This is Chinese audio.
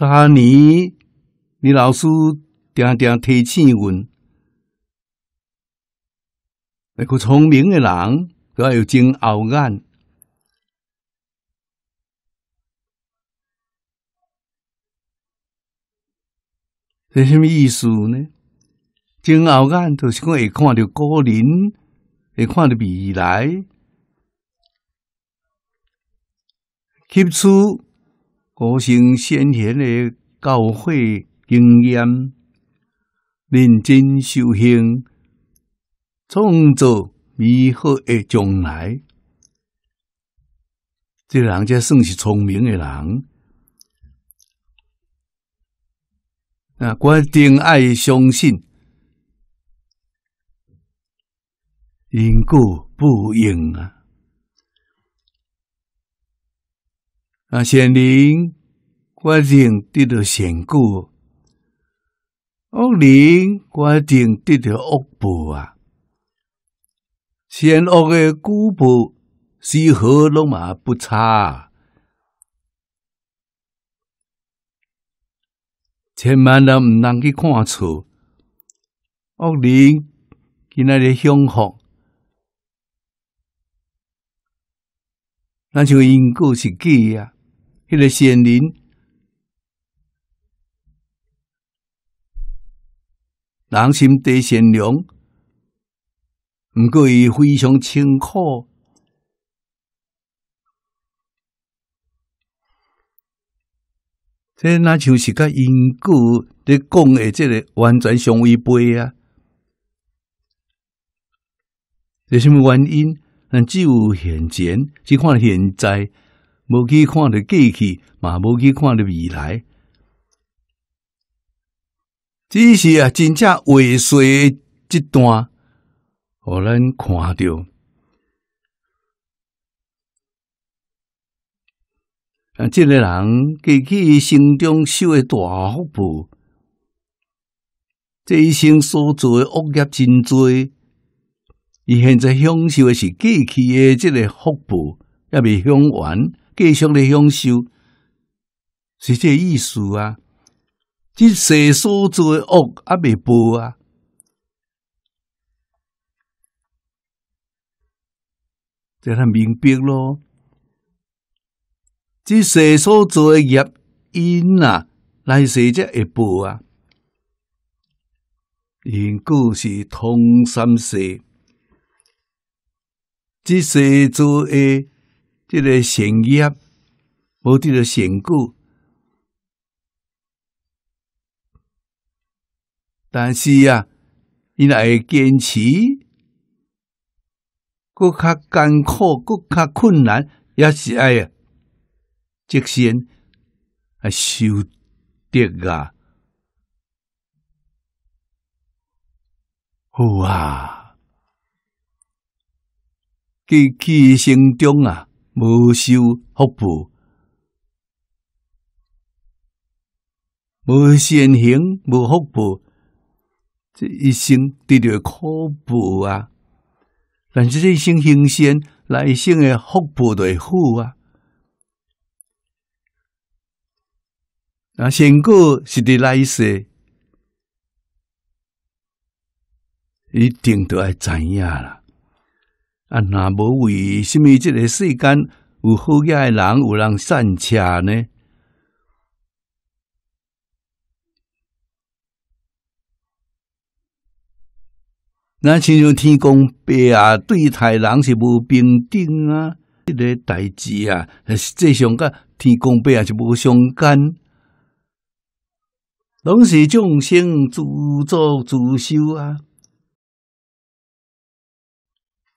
三年，你老师常常提醒阮，那个聪明的人，他要睁奥眼。这什么意思呢？睁奥眼就是讲会看到高人，会看到未来，看活用先贤的教诲经验，认真修行，创造美好的将来。这人家算是聪明的人，啊，决定爱相信因果报应啊。啊，善灵决定得到善果，恶灵决定得到恶报啊！善恶的果报是何拢马不差啊！千万人毋通去看错，恶灵今仔日幸福，咱就因果是机啊。迄个善人，人心地善良，毋过伊非常清苦。这若像是甲因果伫讲诶，即个完全相违背啊！即什么原因？咱只有现前，只看现在。无去看着过去，嘛无去看着未来，只是啊，真正话诶，这段，互咱看着。啊，这个人过去生中受的大福报，这一生所做恶业真多，伊现在享受的是过去的这个福报，也未享完。继续来享受是这意思啊！即世所做的恶阿未报啊，这他明白咯。即世所做的业因啊，来世才会报啊。因果是通三世，即世做诶。这个险业，无滴个成果。但是啊，因会坚持，搁较艰苦，搁较困难，也是爱啊，即善啊，修德啊，好啊，积气心中啊。无修福报，无善行，无福报，这一生的确苦报啊！但是这一生行善，来生的福报就好啊。那因果是伫来世一定都爱知影啦。啊，那无为，为什么这个世间有好诶人，有人善车呢？那亲像天公伯啊，对待人是无平等啊，这个代志啊，是际上甲天公伯啊，是无相干，拢是众生自作自受啊。